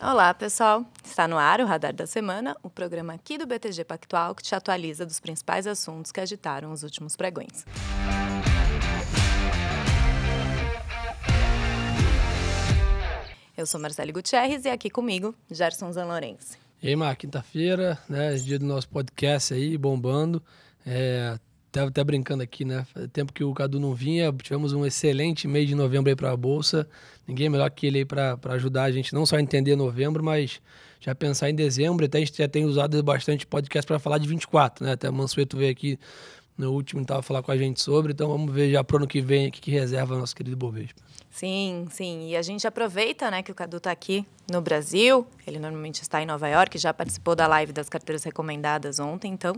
Olá, pessoal. Está no ar o Radar da Semana, o programa aqui do BTG Pactual que te atualiza dos principais assuntos que agitaram os últimos pregões. Eu sou Marcelo Gutierrez e aqui comigo, Gerson Zanlorense. E aí, Mar, quinta-feira, né? Dia do nosso podcast aí, bombando. É, Tava até brincando aqui, né? Faz tempo que o Cadu não vinha, tivemos um excelente mês de novembro aí para a Bolsa. Ninguém é melhor que ele aí para ajudar a gente não só a entender novembro, mas já pensar em dezembro. Até a gente já tem usado bastante podcast para falar de 24, né? Até Mansueto veio aqui no último e estava falar com a gente sobre, então vamos ver já para o ano que vem o que, que reserva nosso querido Bovespa. Sim, sim. E a gente aproveita né, que o Cadu está aqui no Brasil, ele normalmente está em Nova York, já participou da live das carteiras recomendadas ontem, então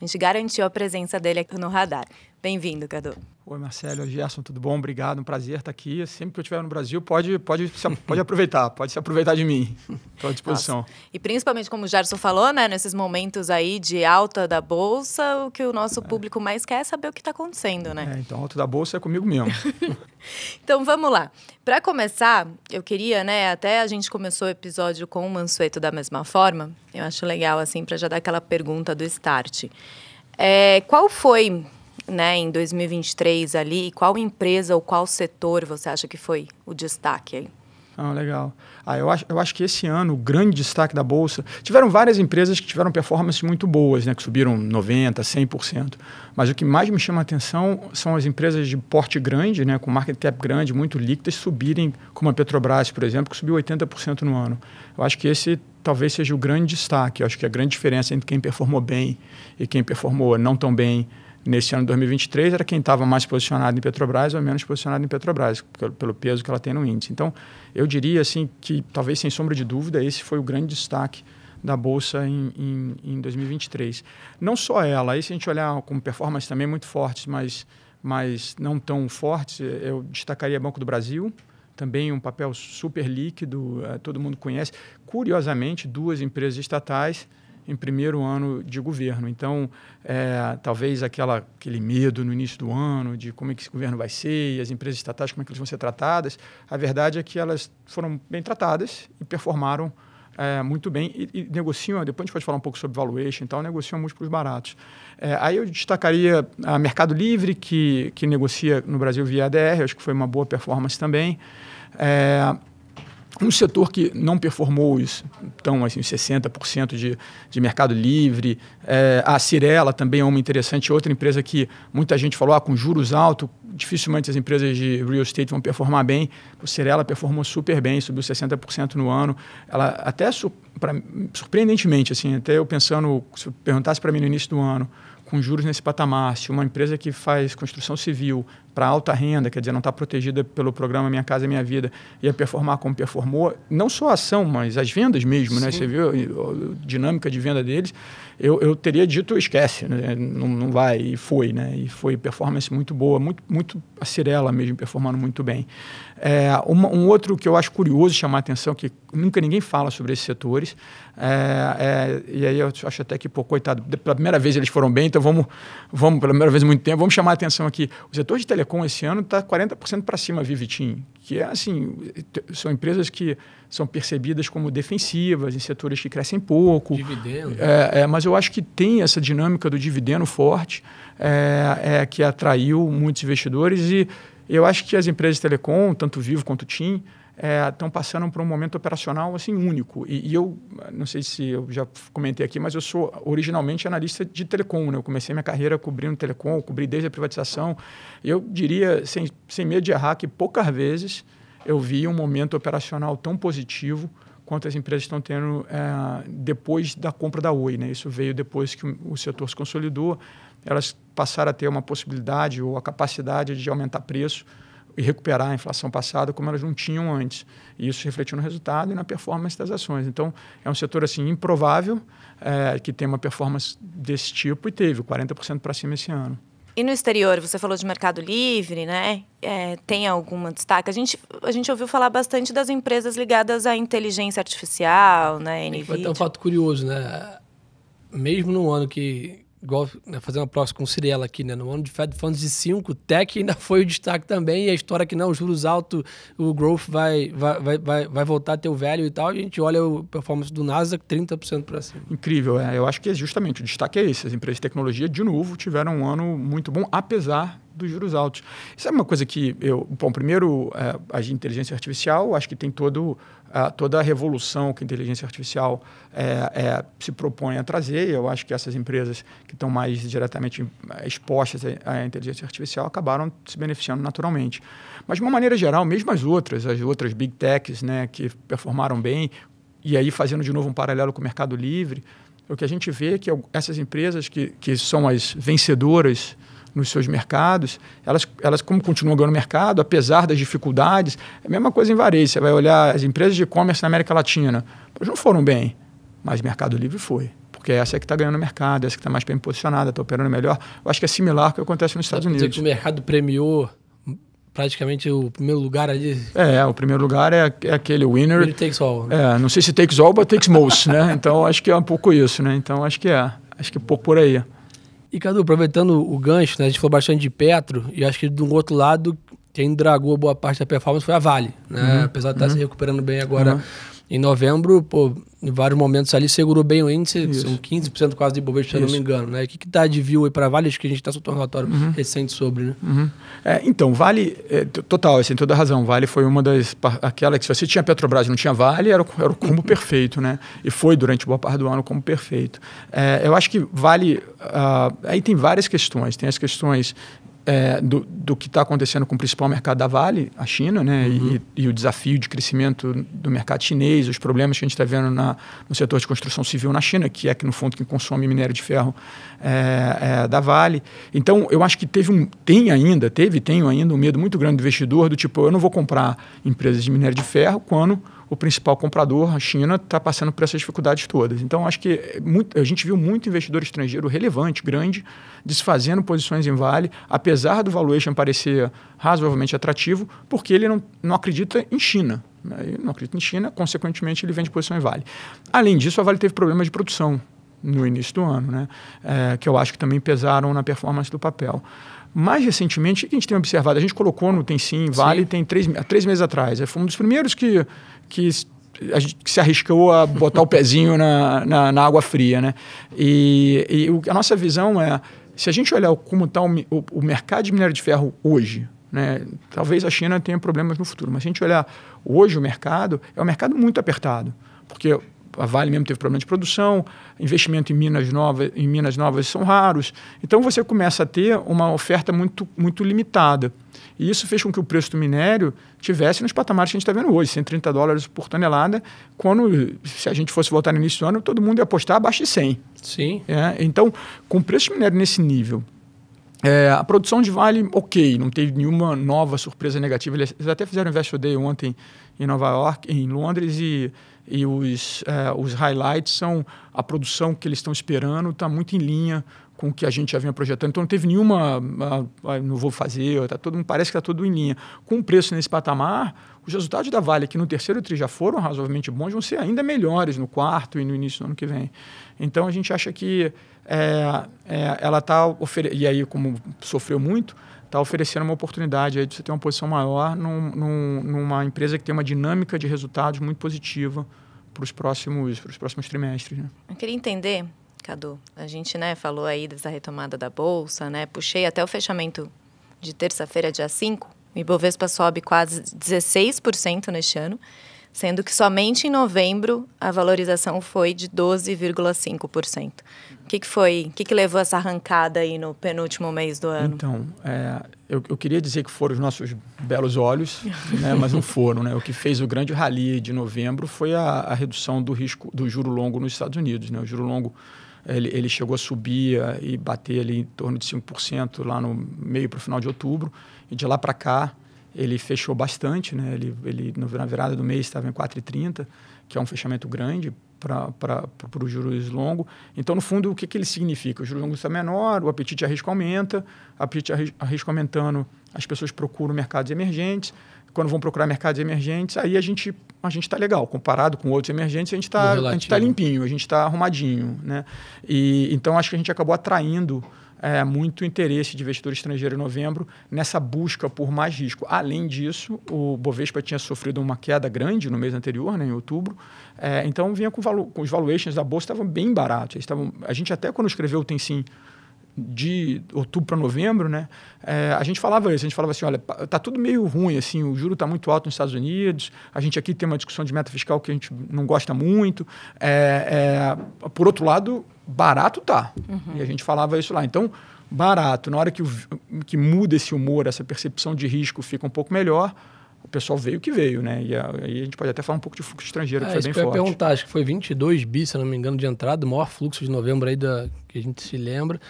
a gente garantiu a presença dele aqui no radar. Bem-vindo, Cadu. Oi, Marcelo, Gerson, tudo bom? Obrigado, um prazer estar aqui. Sempre que eu estiver no Brasil, pode, pode, pode aproveitar, pode se aproveitar de mim. Estou à disposição. Nossa. E principalmente, como o Gerson falou, né, nesses momentos aí de alta da Bolsa, o que o nosso é. público mais quer é saber o que está acontecendo, né? É, então, alta da Bolsa é comigo mesmo. então, vamos lá. Para começar, eu queria, né, até a gente começou o episódio com o Mansueto da mesma forma, eu acho legal, assim, para já dar aquela pergunta do start. É, qual foi, né, em 2023 ali, qual empresa ou qual setor você acha que foi o destaque aí? Ah, legal. Ah, eu, acho, eu acho que esse ano o grande destaque da Bolsa. Tiveram várias empresas que tiveram performances muito boas, né, que subiram 90%, 100%. Mas o que mais me chama a atenção são as empresas de porte grande, né, com market cap grande, muito líquidas, subirem, como a Petrobras, por exemplo, que subiu 80% no ano. Eu acho que esse talvez seja o grande destaque. Eu acho que a grande diferença entre quem performou bem e quem performou não tão bem Nesse ano de 2023, era quem estava mais posicionado em Petrobras ou menos posicionado em Petrobras, pelo, peso que ela tem no índice. Então, eu diria assim que, talvez sem sombra de dúvida, esse foi o grande destaque da Bolsa em, em, em 2023. Não só ela, aí se a gente olhar como performance também muito fortes, mas, mas não tão fortes, eu destacaria Banco do Brasil, também um papel super líquido, eh, todo mundo conhece. Curiosamente, duas empresas estatais em primeiro ano de governo. Então, é, talvez aquela, aquele medo no início do ano de como é que esse governo vai ser e as empresas estatais, como é que elas vão ser tratadas, a verdade é que elas foram bem tratadas e performaram é, muito bem e, e, negociam, depois a gente pode falar um pouco sobre valuation e tal, negociam múltiplos baratos. É, aí eu destacaria a Mercado Livre, que, que negocia no Brasil via ADR, acho que foi uma boa performance também. É, um setor que não performou isso, então, assim, 60% de, de mercado livre. É, a Cirela também é uma interessante, outra empresa que muita gente falou, ah, com juros altos, dificilmente as empresas de real estate vão performar bem. O Cirela performou super bem, subiu 60% no ano. Ela até, pra, surpreendentemente, assim, até eu pensando, se eu perguntasse para mim no início do ano, com juros nesse patamar, se uma empresa que faz construção civil para alta renda, quer dizer, não está protegida pelo programa Minha Casa é Minha Vida, ia é performar como performou, não só a ação, mas as vendas mesmo, Sim. né? Você viu a dinâmica de venda deles, eu, eu teria dito esquece, né? não, não vai, e foi, né? E foi performance muito boa, muito, muito a Cirela mesmo performando muito bem. É, uma, um outro que eu acho curioso chamar a atenção, que nunca ninguém fala sobre esses setores, é, é, e aí eu acho até que, pô, coitado, pela primeira vez eles foram bem, então vamos, vamos pela primeira vez muito tempo, vamos chamar a atenção aqui. O setor de telecom com esse ano está 40% para cima a Vivitim, que é assim, são empresas que são percebidas como defensivas, em setores que crescem pouco. Dividendo. É, é, mas eu acho que tem essa dinâmica do dividendo forte, é, é que atraiu muitos investidores e eu acho que as empresas de telecom, tanto Vivo quanto TIM, estão é, passando por um momento operacional assim único. E, e, eu não sei se eu já comentei aqui, mas eu sou originalmente analista de telecom. Né? Eu comecei minha carreira cobrindo telecom, cobri desde a privatização. Eu diria, sem, sem medo de errar, que poucas vezes eu vi um momento operacional tão positivo quanto as empresas estão tendo é, depois da compra da Oi. Né? Isso veio depois que o setor se consolidou, elas passaram a ter uma possibilidade ou a capacidade de aumentar preço e recuperar a inflação passada como elas não tinham antes. E isso refletiu no resultado e na performance das ações. Então, é um setor assim improvável é, que tem uma performance desse tipo e teve 40% para cima esse ano. E no exterior, você falou de Mercado Livre, né? É, tem alguma destaque? A gente, a gente ouviu falar bastante das empresas ligadas à inteligência artificial, né? NVIDIA. Foi até um fato curioso, né? Mesmo no ano que, igual né, fazer uma próxima com o Cirela aqui, né? No ano de Fed Funds de 5, tech ainda foi o destaque também, e a história que não, juros altos, o growth vai, vai, vai, vai voltar a ter o velho e tal, a gente olha a performance do Nasdaq 30% para cima. Incrível, é. Eu acho que é justamente o destaque é esse. As empresas de tecnologia, de novo, tiveram um ano muito bom, apesar dos juros altos. Isso é uma coisa que eu. Bom, primeiro, é, a inteligência artificial, acho que tem todo, a, toda a revolução que a inteligência artificial é, é, se propõe a trazer. Eu acho que essas empresas que estão mais diretamente é, expostas à inteligência artificial acabaram se beneficiando naturalmente. Mas, de uma maneira geral, mesmo as outras, as outras big techs né, que performaram bem, e aí fazendo de novo um paralelo com o Mercado Livre, o que a gente vê é que essas empresas que, que são as vencedoras nos seus mercados, elas, elas como continuam ganhando mercado, apesar das dificuldades, é a mesma coisa em varejo. Você vai olhar as empresas de e-commerce na América Latina, Pois não foram bem, mas Mercado Livre foi. Porque essa é que está ganhando mercado, essa que está mais bem posicionada, está operando melhor. Eu acho que é similar ao que acontece nos Estados Unidos. o mercado premiou praticamente o primeiro lugar ali. É, o primeiro lugar é, é aquele winner. Ele takes all. Né? É, não sei se takes all, mas takes most, né? Então acho que é um pouco isso, né? Então acho que é, acho que é por aí. E, Cadu, aproveitando o gancho, né, a gente falou bastante de Petro, e acho que do outro lado, quem dragou boa parte da performance foi a Vale, né? Uhum, Apesar de estar uhum. se recuperando bem agora uhum. Em novembro, pô, em vários momentos ali, segurou bem o índice, são 15% quase de Ibovespa, se eu não me engano. Né? O que, que dá de view aí para Vale? Acho que a gente está soltando um relatório uhum. recente sobre. Né? Uhum. É, então, Vale, é, total, você tem assim, toda a razão. Vale foi uma das. aquela que se você tinha Petrobras e não tinha Vale, era, o, era o combo perfeito, né? E foi durante boa parte do ano o combo perfeito. É, eu acho que Vale. Uh, aí tem várias questões. Tem as questões é, do, do que está acontecendo com o principal mercado da Vale, a China, né? Uhum. E, e, o desafio de crescimento do mercado chinês, os problemas que a gente está vendo na, no setor de construção civil na China, que é que no fundo quem consome minério de ferro é, é, da Vale. Então eu acho que teve um, tem ainda, teve, tenho ainda um medo muito grande do investidor do tipo eu não vou comprar empresas de minério de ferro quando o principal comprador, a China, está passando por essas dificuldades todas. Então, acho que eh, muito, a gente viu muito investidor estrangeiro relevante, grande, desfazendo posições em Vale, apesar do valuation parecer razoavelmente atrativo, porque ele não, não acredita em China. Né? Ele não acredita em China, consequentemente, ele vende posição em Vale. Além disso, a Vale teve problemas de produção no início do ano, né? É, que eu acho que também pesaram na performance do papel. Mais recentemente, o que a gente tem observado? A gente colocou no Tensim Vale Sim. tem três, há três meses atrás. É, foi um dos primeiros que, que a gente se arriscou a botar o pezinho na, na, na, água fria, né? E, e, a nossa visão é, se a gente olhar como está o, o, o, mercado de minério de ferro hoje, né? Talvez a China tenha problemas no futuro, mas se a gente olhar hoje o mercado, é um mercado muito apertado, porque a Vale mesmo teve problema de produção, investimento em minas, novas, em minas novas são raros. Então você começa a ter uma oferta muito, muito limitada. E isso fez com que o preço do minério tivesse nos patamares que a gente está vendo hoje, 130 dólares por tonelada, quando, se a gente fosse voltar no início do ano, todo mundo ia apostar abaixo de 100. Sim. É, então, com o preço do minério nesse nível, é, a produção de Vale, ok, não teve nenhuma nova surpresa negativa. Eles até fizeram Invest Day ontem em Nova York, em Londres, e e os, é, os highlights são a produção que eles estão esperando, está muito em linha com o que a gente já vinha projetando. Então não teve nenhuma, ah, ah não vou fazer, tá todo, parece que está tudo em linha. Com o preço nesse patamar, os resultados da Vale, que no terceiro tri já foram razoavelmente bons, vão ser ainda melhores no quarto e no início do ano que vem. Então a gente acha que é, é, ela está oferecendo, e aí como sofreu muito, está oferecendo uma oportunidade aí de você ter uma posição maior num, num, numa empresa que tem uma dinâmica de resultados muito positiva para os próximos, pros próximos trimestres. Né? Eu queria entender, Cadu, a gente né, falou aí dessa retomada da Bolsa, né? puxei até o fechamento de terça-feira, dia 5, o Ibovespa sobe quase 16% neste ano sendo que somente em novembro a valorização foi de 12,5%. O que, que foi, o que, que levou essa arrancada aí no penúltimo mês do ano? Então, é, eu, eu, queria dizer que foram os nossos belos olhos, né, mas não foram. Né? O que fez o grande rally de novembro foi a, a redução do risco do juro longo nos Estados Unidos. Né? O juro longo ele, ele, chegou a subir e bater ali em torno de 5% lá no meio para o final de outubro. E de lá para cá, ele fechou bastante, né? Ele, ele na virada do mês estava em 4,30, que é um fechamento grande para o juros longo. Então, no fundo, o que, que ele significa? O juros longo está menor, o apetite a risco aumenta, o apetite a risco aumentando, as pessoas procuram mercados emergentes. Quando vão procurar mercados emergentes, aí a gente a gente está legal comparado com outros emergentes, a gente está tá, tá limpinho, a gente está arrumadinho, né? E então acho que a gente acabou atraindo é, muito interesse de investidor estrangeiro em novembro nessa busca por mais risco. Além disso, o Bovespa tinha sofrido uma queda grande no mês anterior, né, em outubro, é, então vinha com, com os valuations da bolsa estavam bem baratos. Estavam, a gente até quando escreveu o Tensim de outubro para novembro, né? É, a gente falava isso, a gente falava assim, olha, tá tudo meio ruim, assim, o juro está muito alto nos Estados Unidos, a gente aqui tem uma discussão de meta fiscal que a gente não gosta muito. É, é, por outro lado, barato tá. Uhum. E a gente falava isso lá. Então, barato, na hora que, o, que muda esse humor, essa percepção de risco fica um pouco melhor, o pessoal veio que veio, né? E aí a gente pode até falar um pouco de fluxo estrangeiro, é, que foi bem que forte. Eu ia perguntar, acho que foi 22 bi, se não me engano, de entrada, o maior fluxo de novembro aí da, que a gente se lembra.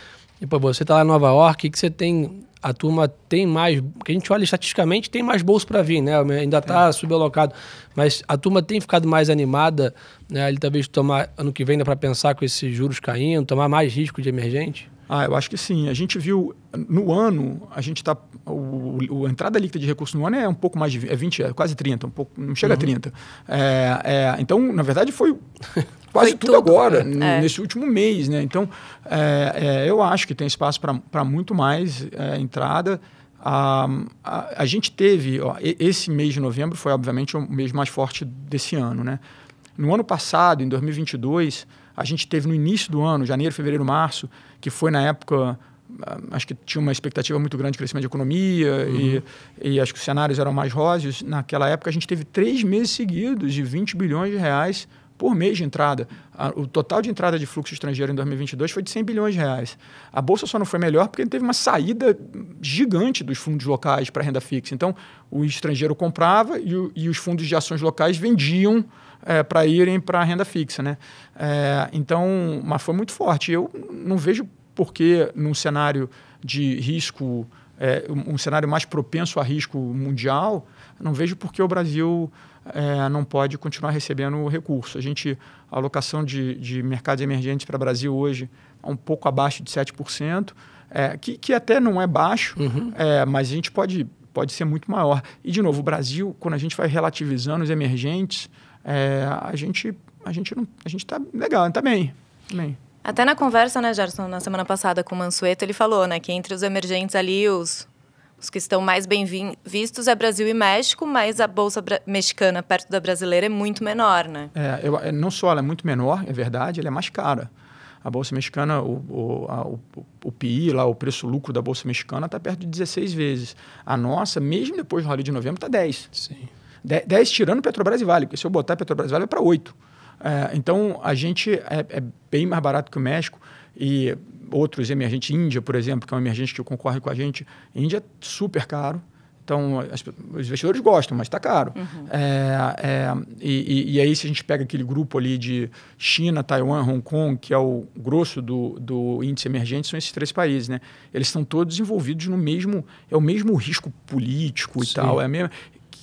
E, pô, você está lá em Nova York, que você tem. A turma tem mais. que a gente olha estatisticamente, tem mais bolso para vir, né? Ainda está é. subalocado. Mas a turma tem ficado mais animada, né? Ele talvez tomar ano que vem dá para pensar com esses juros caindo, tomar mais risco de emergente? Ah, eu acho que sim. A gente viu no ano, a gente está. A entrada líquida de recursos no ano é um pouco mais de é 20, é quase 30, um pouco, não chega uhum. a 30. É, é, então, na verdade, foi quase tudo, tudo, agora, é. nesse último mês, né? Então, é, é eu acho que tem espaço para muito mais é, entrada. A, a, a, gente teve, ó, esse mês de novembro foi obviamente o mês mais forte desse ano, né? No ano passado, em 2022, a gente teve no início do ano, janeiro, fevereiro, março, que foi na época ah, acho que tinha uma expectativa muito grande de crescimento de economia uhum. e, e acho que os cenários eram mais róseos. Naquela época, a gente teve três meses seguidos de 20 bilhões de reais por mês de entrada. A, o total de entrada de fluxo estrangeiro em 2022 foi de 100 bilhões de reais. A bolsa só não foi melhor porque teve uma saída gigante dos fundos locais para renda fixa. Então, o estrangeiro comprava e, o, e os fundos de ações locais vendiam é, para irem para a renda fixa. Né? É, então, mas foi muito forte. Eu não vejo por que, num cenário de risco é, um cenário mais propenso a risco mundial, não vejo por que o Brasil é, não pode continuar recebendo recurso. A gente, a alocação de, de mercados emergentes para o Brasil hoje é um pouco abaixo de 7%, é, que, que até não é baixo, uhum. é, mas a gente pode, pode ser muito maior. E, de novo, o Brasil, quando a gente vai relativizando os emergentes, é, a gente a gente não a gente está legal, está bem, tá bem. Até na conversa, né, Gerson, na semana passada com o Mansueto, ele falou, né, que entre os emergentes ali, os, os que estão mais bem vistos é Brasil e México, mas a bolsa mexicana perto da brasileira é muito menor, né? É, eu, é, não só ela é muito menor, é verdade, ela é mais cara. A bolsa mexicana, o, o, a, o, o PI, lá, o preço-lucro da bolsa mexicana está perto de 16 vezes. A nossa, mesmo depois do rally de novembro, está 10. Sim. 10, 10 tirando Petrobras e Vale, porque se eu botar Petrobras e Vale, é para 8. É, então, a gente é, é, bem mais barato que o México e outros emergentes. Índia, por exemplo, que é um emergente que concorre com a gente. Índia é super caro. Então, as, os investidores gostam, mas está caro. Uhum. É, é e, e, aí, se a gente pega aquele grupo ali de China, Taiwan, Hong Kong, que é o grosso do, do índice emergente, são esses três países, né? Eles estão todos envolvidos no mesmo... É o mesmo risco político Sim. e tal. É mesmo,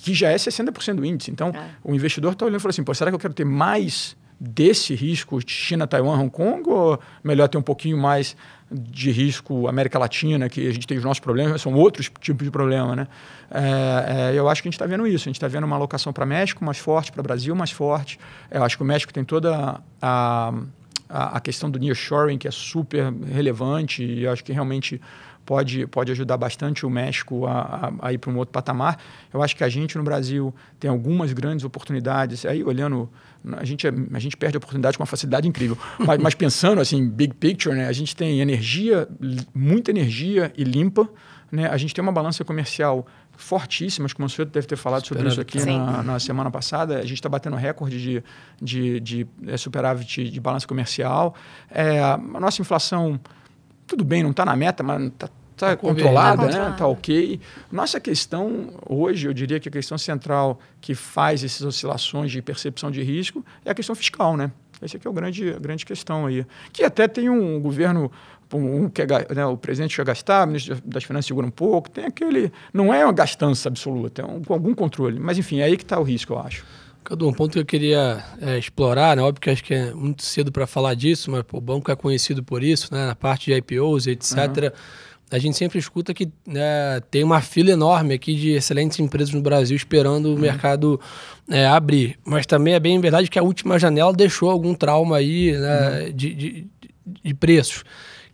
que já é 60% do índice. Então, é. o investidor está olhando e falou assim, Pô, será que eu quero ter mais desse risco China, Taiwan, Hong Kong ou melhor ter um pouquinho mais de risco América Latina, que a gente tem os nossos problemas, são outros tipos de problema, né? É, é, eu acho que a gente está vendo isso. A gente está vendo uma alocação para México mais forte, para Brasil mais forte. Eu acho que o México tem toda a, a, a questão do nearshoring, que é super relevante e eu acho que realmente pode, pode ajudar bastante o México a, a, a ir para um outro patamar. Eu acho que a gente no Brasil tem algumas grandes oportunidades. Aí, olhando, a gente, é, a gente perde a oportunidade com uma facilidade incrível. mas, mas, pensando assim, big picture, né, a gente tem energia, muita energia e limpa. Né? A gente tem uma balança comercial fortíssima, acho que o senhor deve ter falado sobre isso aqui na, na, semana passada. A gente está batendo recorde de, de, de, de é, superávit de balança comercial. É, a nossa inflação tudo bem, não está na meta, mas está tá controlada, tá né? né? Tá ok. Nossa questão hoje, eu diria que a questão central que faz essas oscilações de percepção de risco é a questão fiscal, né? Essa aqui é o grande, a grande questão aí. Que até tem um governo, um, que é, né, o presidente quer gastar, o ministro das Finanças segura um pouco, tem aquele. Não é uma gastança absoluta, é um, algum controle. Mas enfim, é aí que está o risco, eu acho. Cadu, um ponto que eu queria é, explorar, né? óbvio que acho que é muito cedo para falar disso, mas pô, o banco é conhecido por isso, né? na parte de IPOs, etc. Uhum a gente sempre escuta que né, tem uma fila enorme aqui de excelentes empresas no Brasil esperando uhum. o mercado é, abrir. Mas também é bem verdade que a última janela deixou algum trauma aí né, uhum. de, de, de, preços.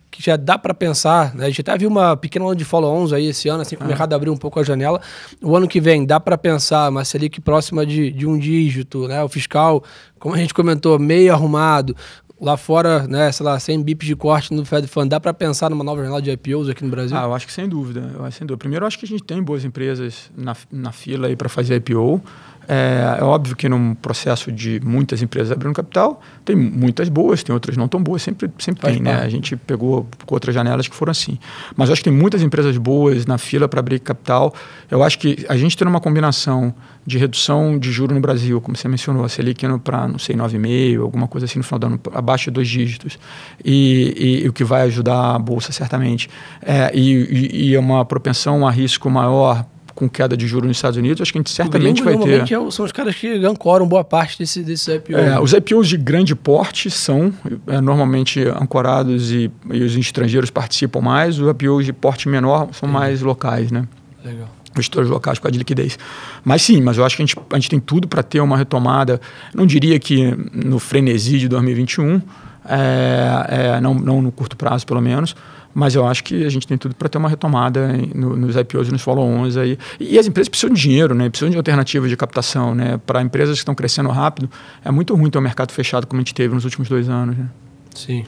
Que já dá para pensar, né? a gente até viu uma pequena onda de follow-ons aí esse ano, assim o ah. mercado abriu um pouco a janela. O ano que vem, dá para pensar uma Selic próxima de, de um dígito, né? o fiscal, como a gente comentou, meio arrumado, lá fora, né, sei lá, 100 bips de corte no Fed Fund, dá para pensar numa nova jornada de IPOs aqui no Brasil? Ah, eu acho que sem dúvida. Eu acho, sem dúvida. Primeiro, eu acho que a gente tem boas empresas na, na fila aí para fazer IPO. É, é, óbvio que num processo de muitas empresas abrindo capital, tem muitas boas, tem outras não tão boas, sempre, sempre tem, né? A gente pegou outras janelas que foram assim. Mas acho que tem muitas empresas boas na fila para abrir capital. Eu acho que a gente tendo uma combinação de redução de juro no Brasil, como você mencionou, a Selic indo para, não sei, 9,5, alguma coisa assim no final do ano, abaixo de dois dígitos, e, e, e o que vai ajudar a Bolsa certamente. É, e, e, e é uma propensão a risco maior com queda de juros nos Estados Unidos, acho que a gente certamente gringo, vai ter. É, são os caras que ancoram boa parte desse, desses IPOs. É, os IPOs de grande porte são é, normalmente ancorados e, e, os estrangeiros participam mais, os IPOs de porte menor são mais locais, né? Legal gestores locais com a de liquidez. Mas sim, mas eu acho que a gente, a gente tem tudo para ter uma retomada. Não diria que no frenesi de 2021, é, é, não, não no curto prazo pelo menos, mas eu acho que a gente tem tudo para ter uma retomada no, nos IPOs e nos follow-ons aí. E as empresas precisam de dinheiro, né? Precisam de alternativas de captação, né? Para empresas que estão crescendo rápido, é muito ruim ter um mercado fechado como a gente teve nos últimos dois anos, né? Sim.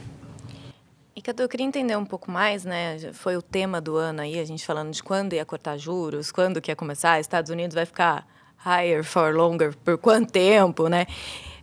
E Cadu, eu queria entender um pouco mais, né? Foi o tema do ano aí, a gente falando de quando ia cortar juros, quando que ia começar, Estados Unidos vai ficar higher for longer por quanto tempo, né?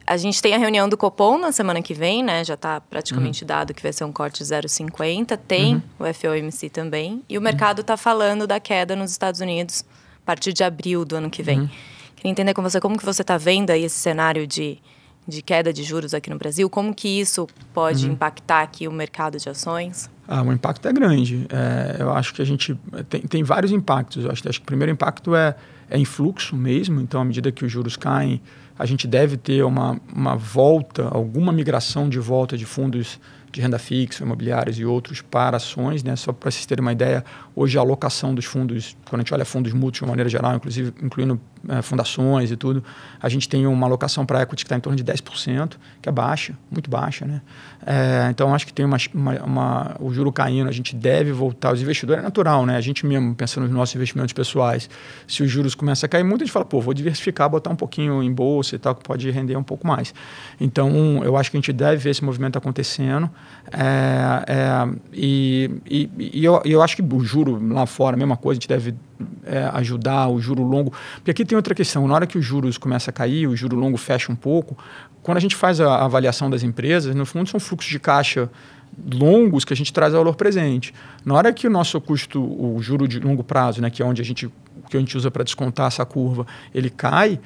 a gente tem a reunião do Copom na semana que vem, né? Já está praticamente uhum. dado que vai ser um corte 0,50. Tem uhum. o FOMC também. E o mercado está uhum. falando da queda nos Estados Unidos a partir de abril do ano que vem. Uhum. Queria entender com você como que você está vendo aí esse cenário de, de queda de juros aqui no Brasil. Como que isso pode uhum. impactar aqui o mercado de ações? Ah, o impacto é grande. É, eu acho que a gente é, tem, tem vários impactos. Eu acho, acho que o primeiro impacto é, é influxo mesmo. Então, à medida que os juros caem a gente deve ter uma, uma volta, alguma migração de volta de fundos de renda fixa, imobiliários e outros para ações, né? Só para vocês terem uma ideia, hoje a alocação dos fundos, quando a gente olha fundos mútuos de uma maneira geral, inclusive incluindo eh, fundações e tudo, a gente tem uma alocação para equity que está em torno de 10%, que é baixa, muito baixa. Né? É, então, acho que tem uma, uma, uma, o juro caindo, a gente deve voltar. Os investidores, é natural, né? a gente mesmo, pensando nos nossos investimentos pessoais, se os juros começam a cair muito, a gente fala, pô, vou diversificar, botar um pouquinho em bolsa e tal, que pode render um pouco mais. Então, eu acho que a gente deve ver esse movimento acontecendo. É, é, e, e, e eu, eu acho que o juro lá fora, a mesma coisa, a gente deve é, ajudar o juro longo. Porque aqui tem outra questão. Na hora que os juros começa a cair, o juro longo fecha um pouco. Quando a gente faz a avaliação das empresas, no fundo são fluxos de caixa longos que a gente traz ao valor presente. Na hora que o nosso custo, o juro de longo prazo, né, que é onde a gente, que a gente usa para descontar essa curva, ele cai,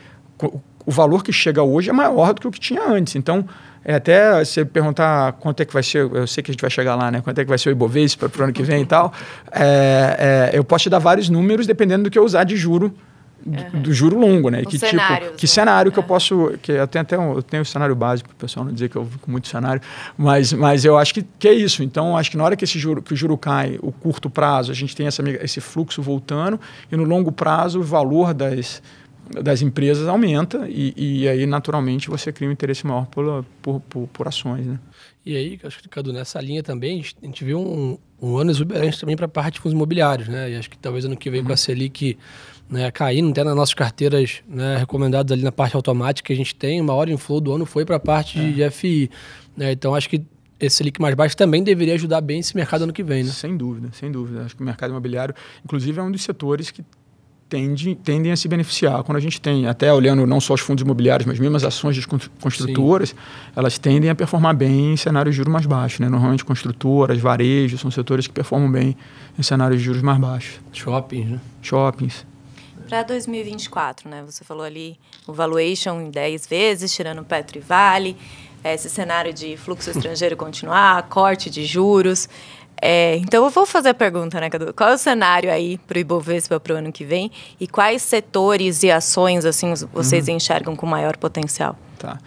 o valor que chega hoje é maior do que o que tinha antes. Então, é, até você perguntar quanto é que vai ser, eu sei que a gente vai chegar lá, né? Quanto é que vai ser o Ibovespa para o ano que vem e tal. É, é, eu posso te dar vários números dependendo do que eu usar de juro. Do, do juro longo, né? Os que tipo, que né? cenário que eu é. posso, que eu tenho até um, eu tenho um cenário básico para o pessoal não dizer que eu fico muito cenário, mas, mas eu acho que, que é isso. Então acho que na hora que esse juro que o juro cai, o curto prazo a gente tem essa, esse fluxo voltando e no longo prazo o valor das das empresas aumenta e, e, aí naturalmente você cria um interesse maior por, por, por, por ações, né? E aí, acho que, Cadu, nessa linha também, a gente viu um, um ano exuberante também para a parte de fundos imobiliários, né? E acho que talvez ano que vem uhum. com a uhum. Selic né, caindo, até nas nossas carteiras né, recomendadas ali na parte automática que a gente tem, o maior inflow do ano foi para a parte é. de FI. Né? Então, acho que esse Selic mais baixo também deveria ajudar bem esse mercado ano que vem, né? Sem dúvida, sem dúvida. Acho que o mercado imobiliário, inclusive, é um dos setores que tendem a se beneficiar. Quando a gente tem, até olhando não só os fundos imobiliários, mas mesmo as ações das construtoras, Sim. elas tendem a performar bem em cenários de juros mais baixos. Né? Normalmente construtoras, varejo, são setores que performam bem em cenários de juros mais baixos. Shoppings, né? Shoppings. Para 2024, né? Você falou ali o valuation em 10 vezes, tirando Petro e Vale, esse cenário de fluxo estrangeiro continuar, corte de juros. É, então eu vou fazer a pergunta, né, Cadu? Qual é o cenário aí para o Ibovespa para o ano que vem? E quais setores e ações assim vocês uhum. enxergam com maior potencial? Tá.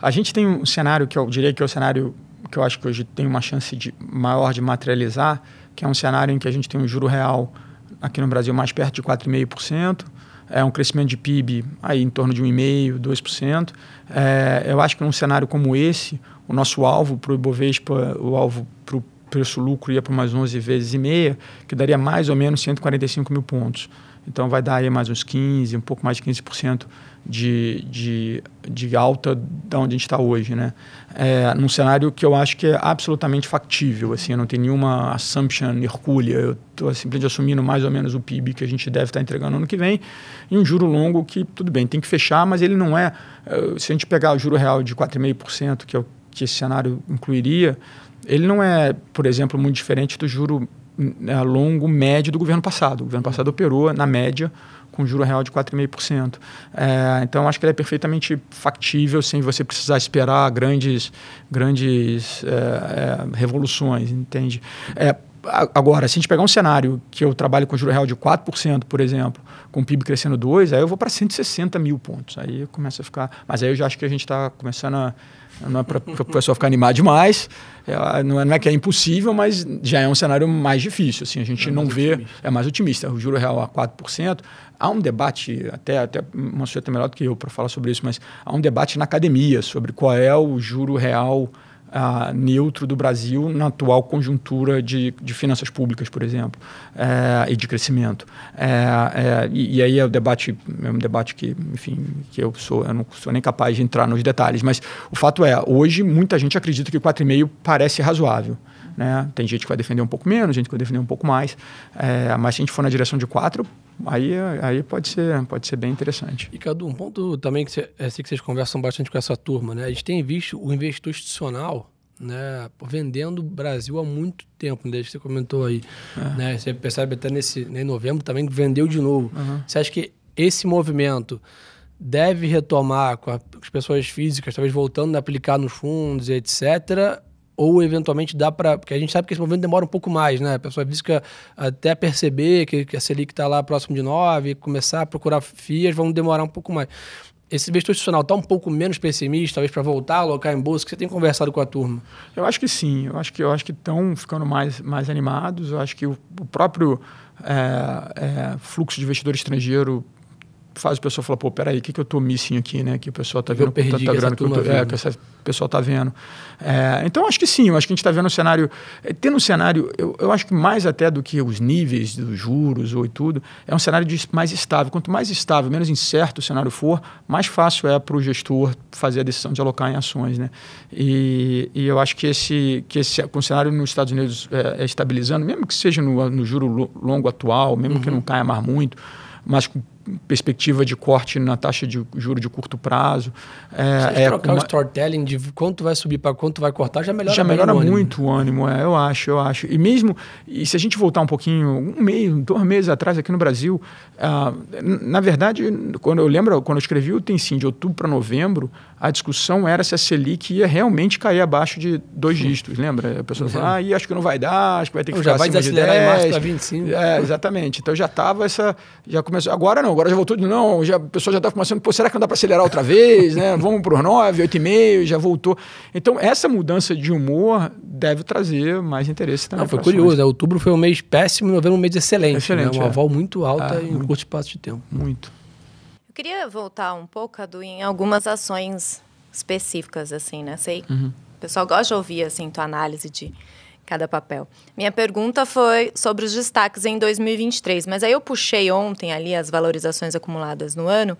A gente tem um cenário que eu diria que é o cenário que eu acho que hoje tem uma chance de, maior de materializar, que é um cenário em que a gente tem um juro real aqui no Brasil mais perto de 4,5%, é um crescimento de PIB aí em torno de 1,5%, 2%. É, eu acho que num cenário como esse, o nosso alvo para o Ibovespa, o alvo para o preço-lucro ia para mais 11 vezes e meia, que daria mais ou menos 145 mil pontos. Então vai dar aí mais uns 15, um pouco mais de 15% de, de, de alta da onde a gente está hoje, né? É, num cenário que eu acho que é absolutamente factível, assim, não tem nenhuma assumption hercúlea, eu estou simplesmente assumindo mais ou menos o PIB que a gente deve estar tá entregando ano que vem, e um juro longo que, tudo bem, tem que fechar, mas ele não é... Eh, se a gente pegar o juro real de 4,5%, que é o que esse cenário incluiria, ele não é, por exemplo, muito diferente do juro a né, longo médio do governo passado. O governo passado operou, na média, com juro real de 4,5%. É, então, acho que ele é perfeitamente factível sem você precisar esperar grandes, grandes é, é, revoluções, entende? É, Agora, se a gente pegar um cenário que eu trabalho com juro real de 4%, por exemplo, com o PIB crescendo 2%, aí eu vou para 160 mil pontos. Aí começa a ficar. Mas aí eu já acho que a gente está começando a. Não é para o pessoal ficar animado demais, é, não, é, não, é, que é impossível, mas já é um cenário mais difícil. Assim, a gente é não vê. Otimista. É mais otimista. O juro real a 4%. Há um debate, até, até uma até melhor do que eu para falar sobre isso, mas há um debate na academia sobre qual é o juro real uh, neutro do Brasil na atual conjuntura de, de finanças públicas, por exemplo, é, e de crescimento. É, é, e, e, aí é o debate, é um debate que, enfim, que eu sou, eu não sou nem capaz de entrar nos detalhes, mas o fato é, hoje muita gente acredita que 4,5 parece razoável. Né? Tem gente que vai defender um pouco menos, gente que vai defender um pouco mais, é, mas se a gente for na direção de 4, Aí, aí pode, ser, pode ser bem interessante. E Cadu, um ponto também que, cê, é, sei que vocês conversam bastante com essa turma, né? A gente tem visto o investidor institucional né, vendendo o Brasil há muito tempo, né? desde que você comentou aí. É. Né? Você percebe até nesse né, em novembro também que vendeu de novo. Uhum. Você acha que esse movimento deve retomar com, com as pessoas físicas, talvez voltando a aplicar nos fundos, etc., ou eventualmente dá para. Porque a gente sabe que esse movimento demora um pouco mais, né? A pessoa física até perceber que, que a Selic está lá próximo de 9, começar a procurar FIAs, vão demorar um pouco mais. Esse investidor institucional está um pouco menos pessimista, talvez para voltar a alocar em bolsa, que você tem conversado com a turma? Eu acho que sim, eu acho que eu acho que estão ficando mais, mais animados, eu acho que o, o próprio é, é, fluxo de investidor estrangeiro faz o pessoal falar, pô, peraí, o que, que eu tô missing aqui, né? Que o pessoal tá vendo, perdi, tá, tá vendo que, eu tô, é, que essa pessoa tá vendo. É, então, acho que sim, acho que a gente está vendo um cenário, é, tendo um cenário, eu, eu acho que mais até do que os níveis dos juros ou e tudo, é um cenário de, mais estável. Quanto mais estável, menos incerto o cenário for, mais fácil é para o gestor fazer a decisão de alocar em ações, né? E, e eu acho que esse, que esse com o cenário nos Estados Unidos é, é estabilizando, mesmo que seja no, no juro longo atual, mesmo uhum. que não caia mais muito, mas com perspectiva de corte na taxa de juro de curto prazo. É, é trocar uma... o storytelling de quanto vai subir para quanto vai cortar, já melhora Já melhora o muito o ânimo, é, eu acho, eu acho. E mesmo, e se a gente voltar um pouquinho, um mês, dois meses atrás aqui no Brasil, ah, na verdade, quando eu lembro, quando eu escrevi o Tensim de outubro para novembro, a discussão era se a Selic ia realmente cair abaixo de dois dígitos, lembra? A pessoa fala, ah, e acho que não vai dar, acho que vai ter que então, ficar já vai acima desacelerar de 10. em março para 25. É, exatamente. Então já estava essa, já começou. Agora não, agora já voltou de não, já, a pessoa já está começando, pô, será que não dá para acelerar outra vez, né? Vamos para os 9, meio já voltou. Então, essa mudança de humor deve trazer mais interesse também. Não, foi curioso, né? Outubro foi um mês péssimo, novembro um mês excelente. Né? excelente né? Uma é. aval muito alta ah, em um curto espaço de tempo. Muito. Eu queria voltar um pouco, Adu, em algumas ações específicas, assim, né? Sei. Uhum. O pessoal gosta de ouvir, assim, tua análise de cada papel. Minha pergunta foi sobre os destaques em 2023, mas aí eu puxei ontem ali as valorizações acumuladas no ano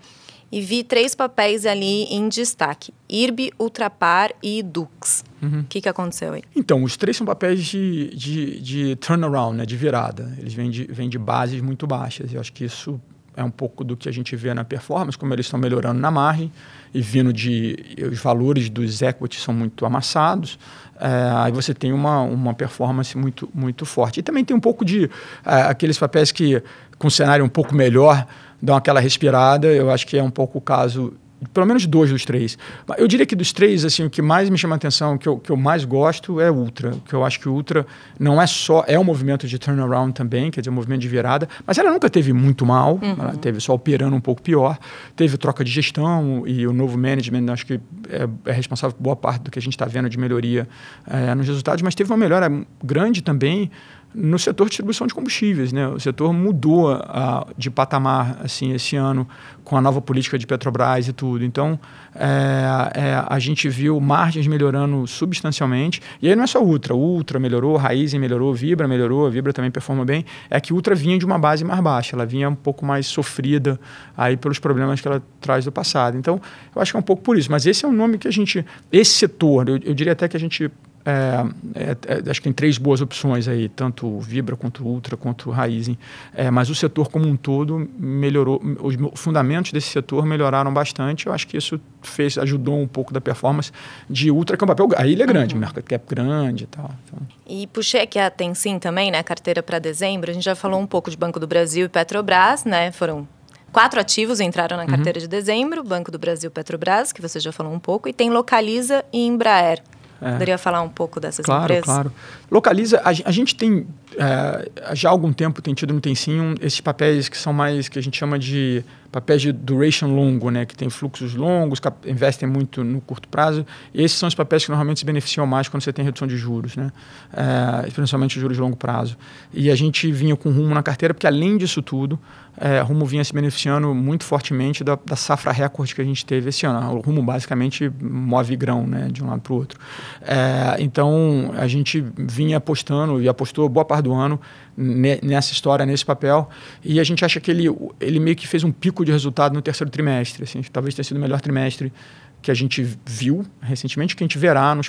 e vi três papéis ali em destaque: IRB, Ultrapar e Dux. Uhum. O que, que aconteceu aí? Então, os três são papéis de, de, de turnaround, né, de virada. Eles vêm de, vêm de bases muito baixas. Eu acho que isso é um pouco do que a gente vê na performance, como eles estão melhorando na margem e vindo de. Os valores dos equities são muito amassados. É, aí você tem uma, uma performance muito, muito forte. E também tem um pouco de é, aqueles papéis que, com cenário um pouco melhor, dão aquela respirada. Eu acho que é um pouco o caso pelo menos dois dos três. Eu diria que dos três, assim, o que mais me chama a atenção, que eu, que eu mais gosto é Ultra. Que eu acho que Ultra não é só... É um movimento de turnaround também, quer dizer, um movimento de virada. Mas ela nunca teve muito mal. Uhum. Ela teve só operando um pouco pior. Teve troca de gestão e o novo management, acho que é, é responsável por boa parte do que a gente está vendo de melhoria é, nos resultados. Mas teve uma melhora grande também no setor de distribuição de combustíveis. Né? O setor mudou a, de patamar assim, esse ano com a nova política de Petrobras e tudo. Então, é, é, a gente viu margens melhorando substancialmente. E aí não é só Ultra. Ultra melhorou, Raizen melhorou, Vibra melhorou, Vibra também performa bem. É que Ultra vinha de uma base mais baixa, ela vinha um pouco mais sofrida aí pelos problemas que ela traz do passado. Então, eu acho que é um pouco por isso. Mas esse é um nome que a gente... Esse setor, eu, eu diria até que a gente é, é, é, acho que tem três boas opções aí, tanto Vibra quanto Ultra quanto o Raizen. É, mas o setor como um todo melhorou, os fundamentos desse setor melhoraram bastante. Eu acho que isso fez, ajudou um pouco da performance de Ultra, que é um papel. A ilha é grande, uhum. mercado cap grande e tal. Então. E puxei aqui a Tensin também, né? Carteira para dezembro. A gente já falou um pouco de Banco do Brasil e Petrobras, né? Foram Quatro ativos entraram na uhum. carteira uhum. de dezembro: Banco do Brasil, Petrobras, que você já falou um pouco, e tem Localiza e Embraer. Poderia falar um pouco dessas claro, empresas? Claro, claro. Localiza, a, a gente tem é, já há algum tempo tem tido no Tensinho esses papéis que são mais que a gente chama de papéis de duration longo, né, que tem fluxos longos, que investem muito no curto prazo. Esses são os papéis que normalmente se beneficiam mais quando você tem redução de juros, né, é, principalmente juros de longo prazo. E a gente vinha com rumo na carteira porque além disso tudo, é, rumo vinha se beneficiando muito fortemente da, da safra recorde que a gente teve esse ano. O rumo basicamente move grão, né, de um lado para o outro. É, então a gente vinha apostando e apostou boa parte ano nessa história, nesse papel. E a gente acha que ele, ele meio que fez um pico de resultado no terceiro trimestre. Assim, talvez tenha sido o melhor trimestre que a gente viu recentemente, que a gente verá nos,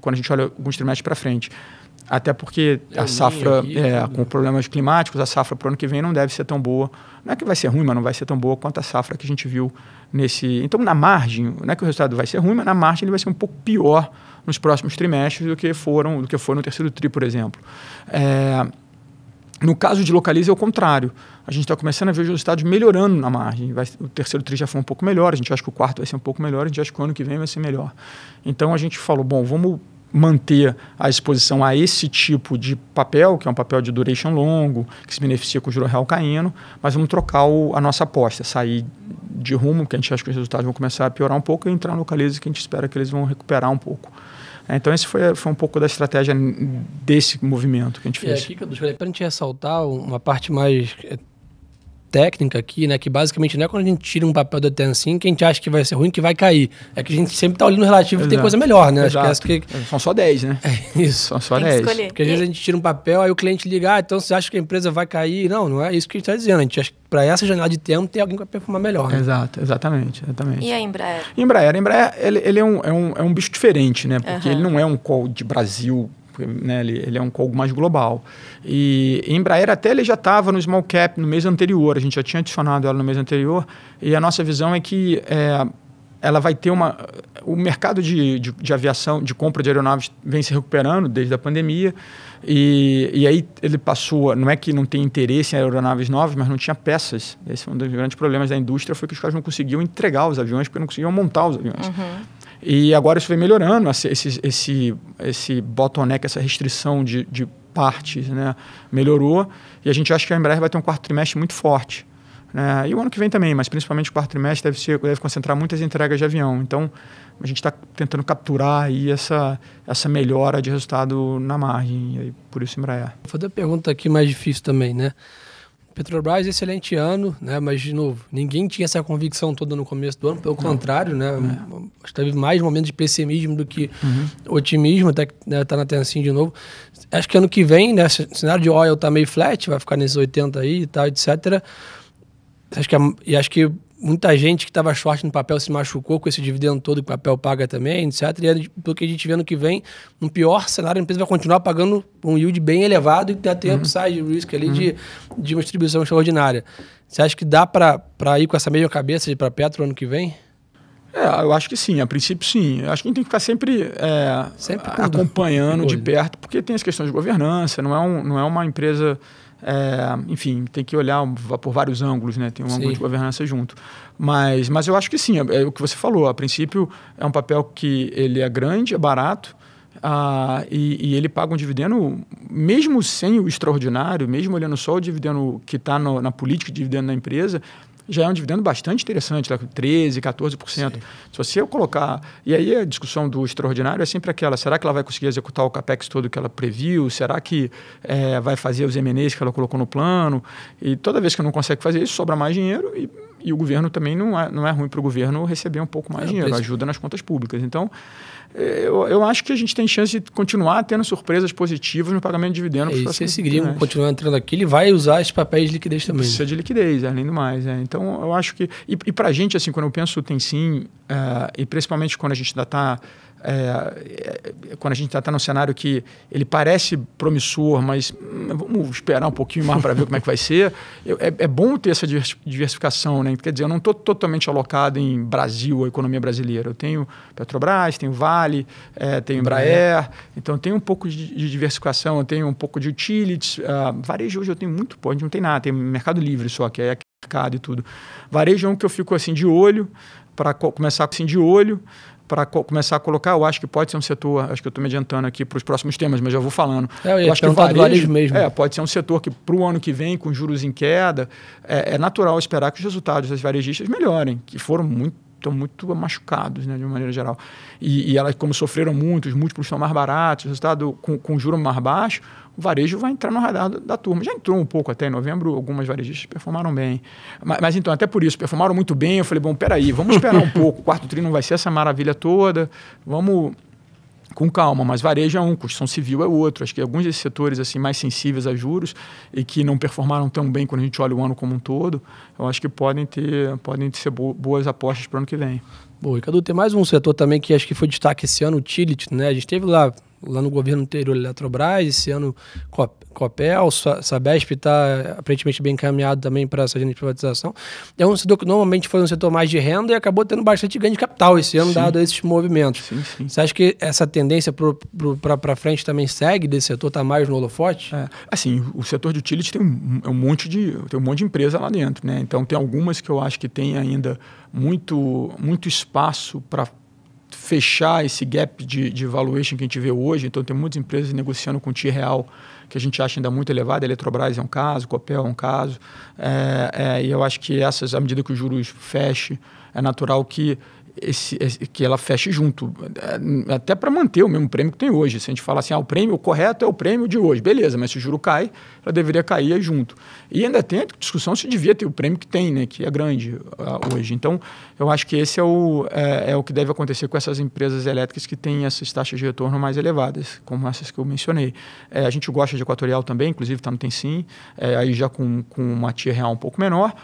quando a gente olha alguns trimestres para frente. Até porque Eu é a safra, é, né? com problemas climáticos, a safra para o ano que vem não deve ser tão boa. Não é que vai ser ruim, mas não vai ser tão boa quanto a safra que a gente viu nesse. Então, na margem, não é que o resultado vai ser ruim, mas na margem ele vai ser um pouco pior nos próximos trimestres do que foram do que foi no terceiro tri, por exemplo. É, no caso de localiza é o contrário. A gente está começando a ver os resultados melhorando na margem. Vai, o terceiro tri já foi um pouco melhor, a gente acha que o quarto vai ser um pouco melhor, a gente acha que o ano que vem vai ser melhor. Então a gente falou, bom, vamos manter a exposição a esse tipo de papel, que é um papel de duration longo, que se beneficia com o juro real caindo, mas vamos trocar o, a nossa aposta, sair de rumo, que a gente acha que os resultados vão começar a piorar um pouco, e entrar no localiza que a gente espera que eles vão recuperar um pouco. É, então, esse foi, foi um pouco da estratégia desse movimento que a gente fez. É aqui, para a gente ressaltar uma parte mais é, técnica aqui, né? Que basicamente não é quando a gente tira um papel do Eterno assim que a gente acha que vai ser ruim, que vai cair. É que a gente sempre tá olhando relativo e tem coisa melhor, né? Acho que, que... É, são só 10, né? É isso. São só 10. Porque às vezes a gente tira um papel, aí o cliente liga, ah, então você acha que a empresa vai cair? Não, não é isso que a gente tá dizendo. A gente acha que para essa janela de tempo tem alguém que vai performar melhor. Né? Exato, exatamente, exatamente. E a Embraer? Embraer, a Embraer ele, ele é, um, é, um, é um bicho diferente, né? Porque uhum. ele não é um call de Brasil né, ele, ele, é um colgo mais global. E Embraer até ele já estava no small cap no mês anterior, a gente já tinha adicionado ela no mês anterior, e a nossa visão é que é, ela vai ter uma. O mercado de, de, de, aviação, de compra de aeronaves, vem se recuperando desde a pandemia. E, e aí ele passou. Não é que não tem interesse em aeronaves novas, mas não tinha peças. Esse é um dos grandes problemas da indústria: foi que os caras não conseguiam entregar os aviões, porque não conseguiam montar os aviões. Uhum. E agora isso vem melhorando, esse, esse, esse bottleneck, essa restrição de, de partes, né? melhorou. E a gente acha que a Embraer vai ter um quarto trimestre muito forte. Né? E o ano que vem também, mas principalmente o quarto trimestre deve, ser, deve concentrar muitas entregas de avião. Então, a gente está tentando capturar aí essa, essa melhora de resultado na margem. E aí, por isso, Embraer. Vou fazer a pergunta aqui mais difícil também, né? Petrobras, excelente ano, né? Mas, de novo, ninguém tinha essa convicção toda no começo do ano, pelo Não. contrário, né? É. Acho que teve mais momentos de pessimismo do que uhum. otimismo, até que né, tá na tensão assim de novo. Acho que ano que vem, né? O cenário de oil tá meio flat, vai ficar nesses 80 aí e tal, etc. Acho que, e acho que muita gente que estava short no papel se machucou com esse dividendo todo que o papel paga também, etc. E pelo que a gente vê no que vem, no pior cenário, a empresa vai continuar pagando um yield bem elevado e ter uhum. upside risk ali uhum. de, de uma distribuição extraordinária. Você acha que dá para ir com essa mesma cabeça para Petro ano que vem? É, eu acho que sim, a princípio sim. Eu acho que a gente tem que ficar sempre, é, sempre acompanhando de perto, porque tem as questões de governança, não é, um, não é uma empresa é, enfim, tem que olhar por vários ângulos, né? Tem um sim. ângulo de governança junto. Mas, mas eu acho que sim, é, é, o que você falou. A princípio, é um papel que ele é grande, é barato, ah, e, e, ele paga um dividendo, mesmo sem o extraordinário, mesmo olhando só o dividendo que está na política de dividendo da empresa, já é um dividendo bastante interessante, tá? 13%, 14%. Sim. Se você colocar. E aí a discussão do extraordinário é sempre aquela: será que ela vai conseguir executar o capex todo que ela previu? Será que é, vai fazer os MNEs que ela colocou no plano? E toda vez que não consegue fazer isso, sobra mais dinheiro e, e o governo também não é, não é ruim para o governo receber um pouco mais é, dinheiro, ajuda nas contas públicas. Então. É, eu, eu acho que a gente tem chance de continuar tendo surpresas positivas no pagamento de dividendos. É, se esse gringo continuar entrando aqui, ele vai usar esses papéis de liquidez também. Precisa né? de liquidez, além é do mais. É. Então, eu acho que... E, e para a gente, assim, quando eu penso tem sim, uh, e principalmente quando a gente ainda está é, é, quando a gente está tá num cenário que ele parece promissor, mas hum, vamos esperar um pouquinho mais para ver como é que vai ser. Eu, é, é, bom ter essa diversificação, né? Quer dizer, eu não estou totalmente alocado em Brasil, a economia brasileira. Eu tenho Petrobras, tenho Vale, é, tenho uhum. Embraer, então tenho um pouco de, de diversificação, eu tenho um pouco de utilities. Uh, varejo hoje eu tenho muito, pouco. a gente não tem nada, tem Mercado Livre só, que é mercado e tudo. Varejo é um que eu fico assim de olho, para começar assim de olho para co começar a colocar, eu acho que pode ser um setor, acho que eu estou me adiantando aqui para os próximos temas, mas já vou falando. É, eu, eu acho que varejo, varejo mesmo. É, pode ser um setor que para o ano que vem, com juros em queda, é, é natural esperar que os resultados das varejistas melhorem, que foram muito estão muito machucados, né, de uma maneira geral. E, e, elas, como sofreram muito, os múltiplos estão mais baratos, o resultado com, com juro mais baixo, o varejo vai entrar no radar da, da, turma. Já entrou um pouco até em novembro, algumas varejistas performaram bem. Mas, mas, então, até por isso, performaram muito bem. Eu falei, bom, peraí, vamos esperar um pouco. O quarto tri não vai ser essa maravilha toda. Vamos com calma, mas varejo é um, construção civil é outro. Acho que alguns desses setores assim mais sensíveis a juros e que não performaram tão bem quando a gente olha o ano como um todo, eu acho que podem ter podem ser boas apostas para o ano que vem. boa Ricardo tem mais um setor também que acho que foi destaque esse ano, o utility, né? A gente teve lá lá no governo anterior Eletrobras, esse ano Copel, Sabesp está aparentemente bem encaminhado também para essa agenda de privatização. É um setor que normalmente foi um setor mais de renda e acabou tendo bastante ganho de capital esse ano, sim. dado esses movimentos. Sim, sim. Você acha que essa tendência para frente também segue desse setor, está mais no holofote? É, assim, o setor de utilities tem um, é um, monte de, tem um monte de empresa lá dentro, né? Então tem algumas que eu acho que tem ainda muito, muito espaço para fechar esse gap de, de valuation que a gente vê hoje. Então, tem muitas empresas negociando com TI real que a gente acha ainda muito elevado. A Eletrobras é um caso, Copel é um caso. É, é, e eu acho que essas, à medida que os juros feche, é natural que esse, esse, que ela feche junto, é, até para manter o mesmo prêmio que tem hoje. Se a gente fala assim, ah, o prêmio correto é o prêmio de hoje, beleza, mas se o juro cai, ela deveria cair junto. E ainda tem a discussão se devia ter o prêmio que tem, né, que é grande ah, hoje. Então, eu acho que esse é o, é, é, o que deve acontecer com essas empresas elétricas que têm essas taxas de retorno mais elevadas, como essas que eu mencionei. É, a gente gosta de Equatorial também, inclusive está no Tensim, é, aí já com, com uma tia real um pouco menor,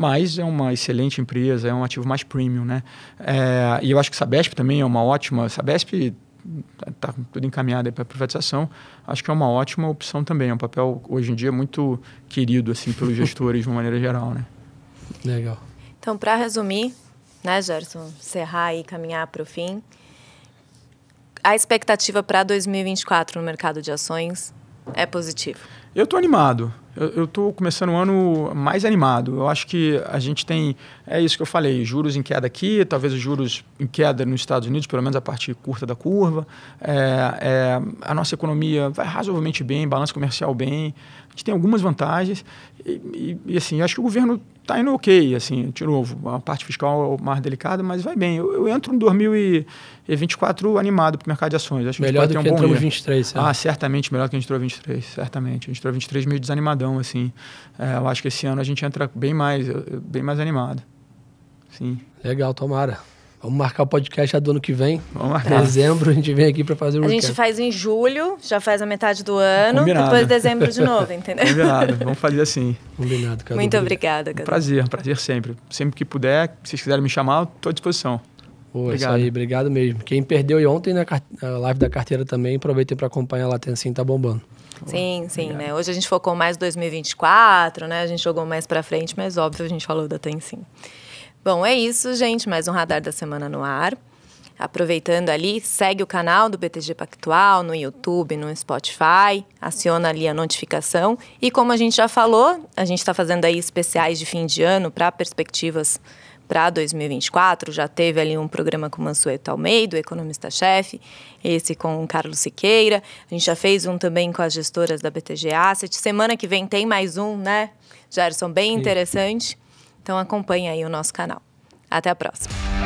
mas é uma excelente empresa, é um ativo mais premium, né? É, e eu acho que Sabesp também é uma ótima. Sabesp está tudo encaminhado para privatização. Acho que é uma ótima opção também. É um papel hoje em dia muito querido assim pelos gestores de uma maneira geral, né? Legal. Então, para resumir, né, Gerson, encerrar e caminhar para o fim. A expectativa para 2024 no mercado de ações é positivo. Eu estou animado. Eu estou começando o ano mais animado. Eu acho que a gente tem. É isso que eu falei: juros em queda aqui, talvez os juros em queda nos Estados Unidos, pelo menos a parte curta da curva. É, é, a nossa economia vai razoavelmente bem, balanço comercial bem que gente tem algumas vantagens e, e, e assim, acho que o governo está indo ok, assim, de novo, a parte fiscal é mais delicada, mas vai bem. Eu, eu entro em 2024 animado para o mercado de ações. Acho melhor é que do que um entrou em 23, certo? Ah, certamente, melhor do que a gente entrou em 23, certamente. A gente entrou em 23 meio desanimadão, assim. É, eu acho que esse ano a gente entra bem mais, bem mais animado. Sim. Legal, tomara. Vamos marcar o podcast do ano que vem. Vamos marcar. Dezembro a gente vem aqui para fazer o A gente faz em julho, já faz a metade do ano. Combinado. Depois dezembro de novo, entendeu? Combinado. Vamos fazer assim. Combinado, Cadu. Muito obrigada, Cadu. Um prazer, um prazer sempre. Sempre que puder, se vocês quiserem me chamar, estou à disposição. Pô, obrigado. Isso aí, obrigado mesmo. Quem perdeu e ontem na live da carteira também, aproveitem para acompanhar lá, tem assim, tá bombando. Sim, sim, Obrigado. né? Hoje a gente focou mais 2024, né? A gente jogou mais para frente, mas óbvio a gente falou da Tem Bom, é isso, gente. Mais um Radar da Semana no ar. Aproveitando ali, segue o canal do BTG Pactual no YouTube, no Spotify, aciona ali a notificação. E como a gente já falou, a gente está fazendo aí especiais de fim de ano para perspectivas para 2024. Já teve ali um programa com o Mansueto Almeida, economista-chefe, esse com o Carlos Siqueira. A gente já fez um também com as gestoras da BTG Asset. Semana que vem tem mais um, né, Gerson? Bem interessante. Então acompanha aí o nosso canal. Até a próxima.